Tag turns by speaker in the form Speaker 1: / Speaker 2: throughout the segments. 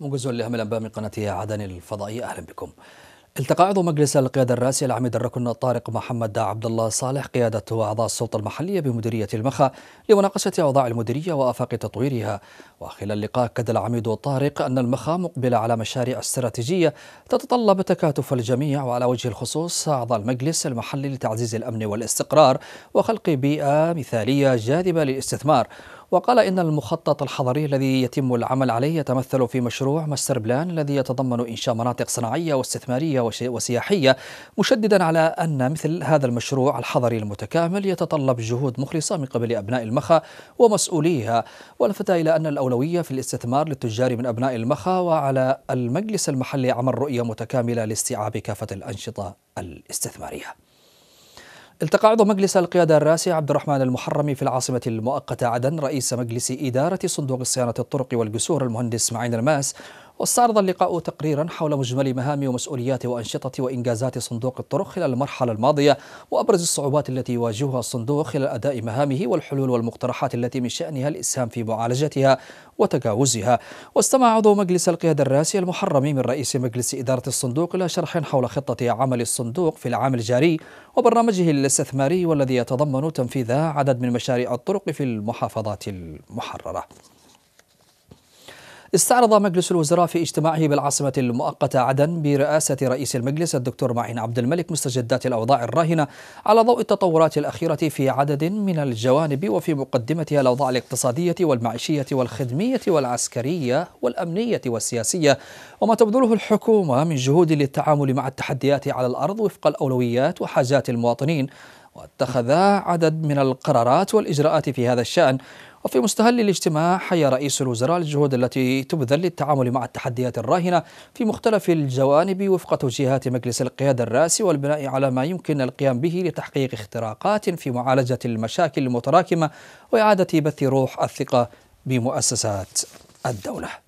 Speaker 1: موجز لأهم الأنباء من قناة عدن الفضائية أهلا بكم التقى عضو مجلس القيادة الرئاسي العميد الركن طارق محمد عبد الله صالح قيادة أعضاء السلطة المحلية بمديرية المخا لمناقشة أوضاع المديرية وآفاق تطويرها وخلال اللقاء أكد العميد طارق أن المخا مقبلة على مشاريع استراتيجية تتطلب تكاتف الجميع وعلى وجه الخصوص أعضاء المجلس المحلي لتعزيز الأمن والاستقرار وخلق بيئة مثالية جاذبة للاستثمار وقال إن المخطط الحضري الذي يتم العمل عليه يتمثل في مشروع ماستر بلان الذي يتضمن إنشاء مناطق صناعية واستثمارية وسياحية مشددا على أن مثل هذا المشروع الحضري المتكامل يتطلب جهود مخلصة من قبل أبناء المخا ومسؤوليها ولفت إلى أن الأولوية في الاستثمار للتجار من أبناء المخا وعلى المجلس المحلي عمل رؤية متكاملة لاستيعاب كافة الأنشطة الاستثمارية التقى عضو مجلس القيادة الراسي عبد الرحمن المحرمي في العاصمة المؤقتة عدن رئيس مجلس إدارة صندوق صيانة الطرق والجسور المهندس معين الماس واستعرض اللقاء تقريرا حول مجمل مهام ومسؤوليات وأنشطة وإنجازات صندوق الطرق خلال المرحلة الماضية وأبرز الصعوبات التي يواجهها الصندوق خلال أداء مهامه والحلول والمقترحات التي من شأنها الإسهام في معالجتها وتجاوزها واستمع عضو مجلس القيادة الراسي المحرمي من رئيس مجلس إدارة الصندوق إلى شرح حول خطة عمل الصندوق في العام الجاري وبرنامجه الاستثماري والذي يتضمن تنفيذ عدد من مشاريع الطرق في المحافظات المحررة استعرض مجلس الوزراء في اجتماعه بالعاصمة المؤقتة عدن برئاسة رئيس المجلس الدكتور معين عبد الملك مستجدات الأوضاع الراهنة على ضوء التطورات الأخيرة في عدد من الجوانب وفي مقدمتها الأوضاع الاقتصادية والمعيشية والخدمية والعسكرية والأمنية والسياسية وما تبذله الحكومة من جهود للتعامل مع التحديات على الأرض وفق الأولويات وحاجات المواطنين واتخذا عدد من القرارات والإجراءات في هذا الشأن وفي مستهل الاجتماع حيا رئيس الوزراء الجهود التي تبذل للتعامل مع التحديات الراهنة في مختلف الجوانب وفق توجيهات مجلس القيادة الراسي والبناء على ما يمكن القيام به لتحقيق اختراقات في معالجة المشاكل المتراكمة وإعادة بث روح الثقة بمؤسسات الدولة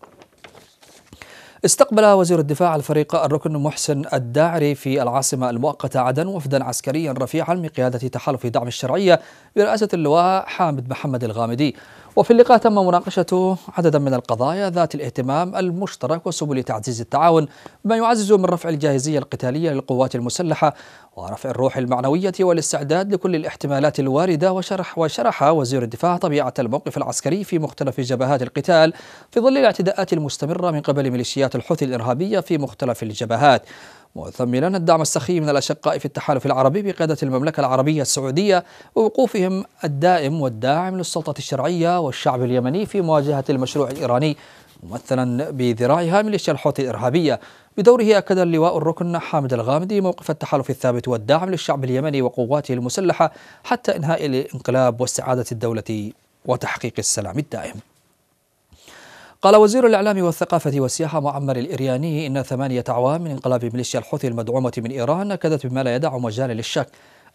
Speaker 1: استقبل وزير الدفاع الفريق الركن محسن الداعري في العاصمة المؤقتة عدن وفدا عسكريا رفيعا بقيادة تحالف دعم الشرعية برئاسة اللواء حامد محمد الغامدي وفي اللقاء تم مناقشة عددا من القضايا ذات الاهتمام المشترك وسبل تعزيز التعاون بما يعزز من رفع الجاهزية القتالية للقوات المسلحة ورفع الروح المعنوية والاستعداد لكل الاحتمالات الواردة وشرح وشرح وزير الدفاع طبيعة الموقف العسكري في مختلف جبهات القتال في ظل الاعتداءات المستمرة من قبل ميليشيات الحوثي الإرهابية في مختلف الجبهات مثمنا الدعم السخي من الأشقاء في التحالف العربي بقيادة المملكة العربية السعودية ووقوفهم الدائم والداعم للسلطة الشرعية والشعب اليمني في مواجهة المشروع الإيراني ممثلا بذراعها ميليشيا الحوثي الإرهابية بدوره أكد اللواء الركن حامد الغامدي موقف التحالف الثابت والداعم للشعب اليمني وقواته المسلحة حتى إنهاء الانقلاب واستعادة الدولة وتحقيق السلام الدائم قال وزير الإعلام والثقافة والسياحة معمر الإرياني إن ثمانية أعوام من انقلاب ميليشيا الحوثي المدعومة من إيران أكدت بما لا يدع مجال للشك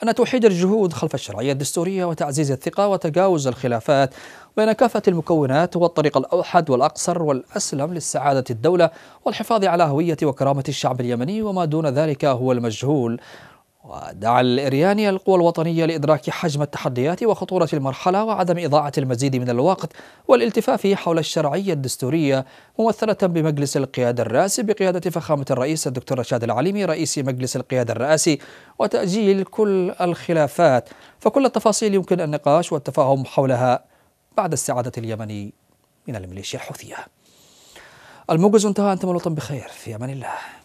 Speaker 1: أن توحيد الجهود خلف الشرعية الدستورية وتعزيز الثقة وتجاوز الخلافات بين كافة المكونات هو الطريق الأوحد والأقصر والأسلم لسعادة الدولة والحفاظ على هوية وكرامة الشعب اليمني وما دون ذلك هو المجهول ودعا الإرياني القوى الوطنية لإدراك حجم التحديات وخطورة المرحلة وعدم إضاعة المزيد من الوقت والالتفاف حول الشرعية الدستورية ممثلة بمجلس القيادة الرئاسي بقيادة فخامة الرئيس الدكتور رشاد العليمي رئيس مجلس القيادة الرئاسي وتأجيل كل الخلافات فكل التفاصيل يمكن النقاش والتفاهم حولها بعد استعادة اليمني من الميليشيا الحوثية الموجز انتهى أنتم الوطن بخير في أمان الله